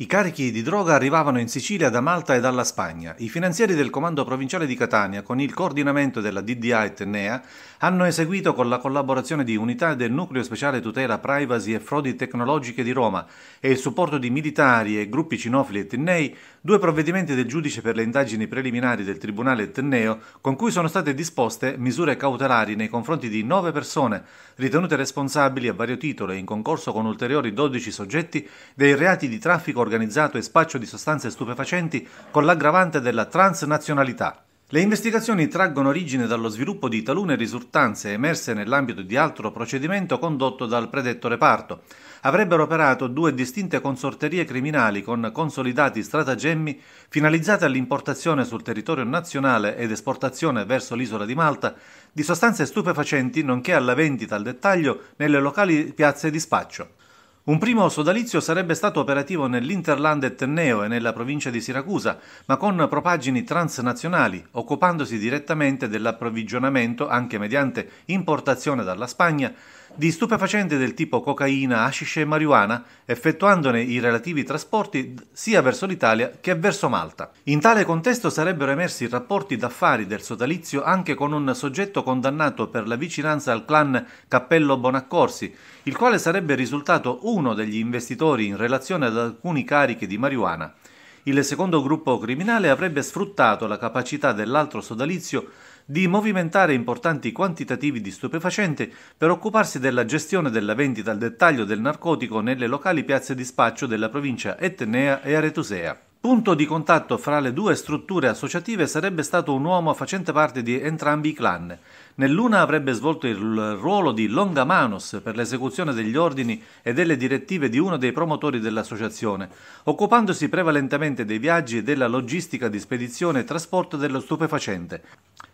I carichi di droga arrivavano in Sicilia da Malta e dalla Spagna. I finanzieri del comando provinciale di Catania, con il coordinamento della DDA e Tennea, hanno eseguito con la collaborazione di unità del Nucleo Speciale Tutela Privacy e Frodi Tecnologiche di Roma e il supporto di militari e gruppi cinofili e tennei due provvedimenti del giudice per le indagini preliminari del Tribunale Tenneo con cui sono state disposte misure cautelari nei confronti di nove persone ritenute responsabili a vario titolo e in concorso con ulteriori 12 soggetti dei reati di traffico organizzato e spaccio di sostanze stupefacenti con l'aggravante della transnazionalità. Le investigazioni traggono origine dallo sviluppo di talune risultanze emerse nell'ambito di altro procedimento condotto dal predetto reparto. Avrebbero operato due distinte consorterie criminali con consolidati stratagemmi finalizzati all'importazione sul territorio nazionale ed esportazione verso l'isola di Malta di sostanze stupefacenti nonché alla vendita al dettaglio nelle locali piazze di spaccio. Un primo sodalizio sarebbe stato operativo nell'Interland ettenneo e nella provincia di Siracusa, ma con propaggini transnazionali, occupandosi direttamente dell'approvvigionamento, anche mediante importazione dalla Spagna, di stupefacenti del tipo cocaina, hashish e marijuana, effettuandone i relativi trasporti sia verso l'Italia che verso Malta. In tale contesto sarebbero emersi rapporti d'affari del sodalizio anche con un soggetto condannato per la vicinanza al clan Cappello Bonaccorsi, il quale sarebbe risultato uno degli investitori in relazione ad alcuni carichi di marijuana. Il secondo gruppo criminale avrebbe sfruttato la capacità dell'altro sodalizio di movimentare importanti quantitativi di stupefacente per occuparsi della gestione della vendita al dettaglio del narcotico nelle locali piazze di spaccio della provincia etnea e aretusea. Punto di contatto fra le due strutture associative sarebbe stato un uomo facente parte di entrambi i clan. Nell'una avrebbe svolto il ruolo di longa longamanus per l'esecuzione degli ordini e delle direttive di uno dei promotori dell'associazione, occupandosi prevalentemente dei viaggi e della logistica di spedizione e trasporto dello stupefacente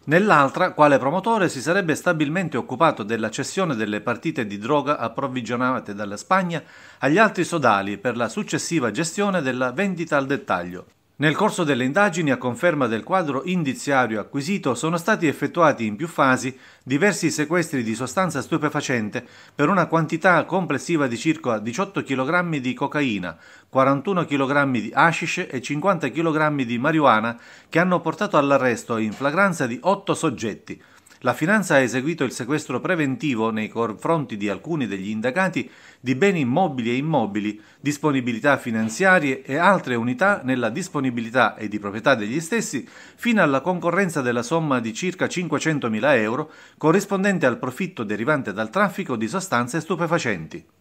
nell'altra quale promotore si sarebbe stabilmente occupato della cessione delle partite di droga approvvigionate dalla Spagna agli altri sodali per la successiva gestione della vendita al dettaglio. Nel corso delle indagini, a conferma del quadro indiziario acquisito, sono stati effettuati in più fasi diversi sequestri di sostanza stupefacente per una quantità complessiva di circa 18 kg di cocaina, 41 kg di hashish e 50 kg di marijuana che hanno portato all'arresto in flagranza di 8 soggetti, la Finanza ha eseguito il sequestro preventivo nei confronti di alcuni degli indagati di beni mobili e immobili, disponibilità finanziarie e altre unità nella disponibilità e di proprietà degli stessi fino alla concorrenza della somma di circa 500.000 euro corrispondente al profitto derivante dal traffico di sostanze stupefacenti.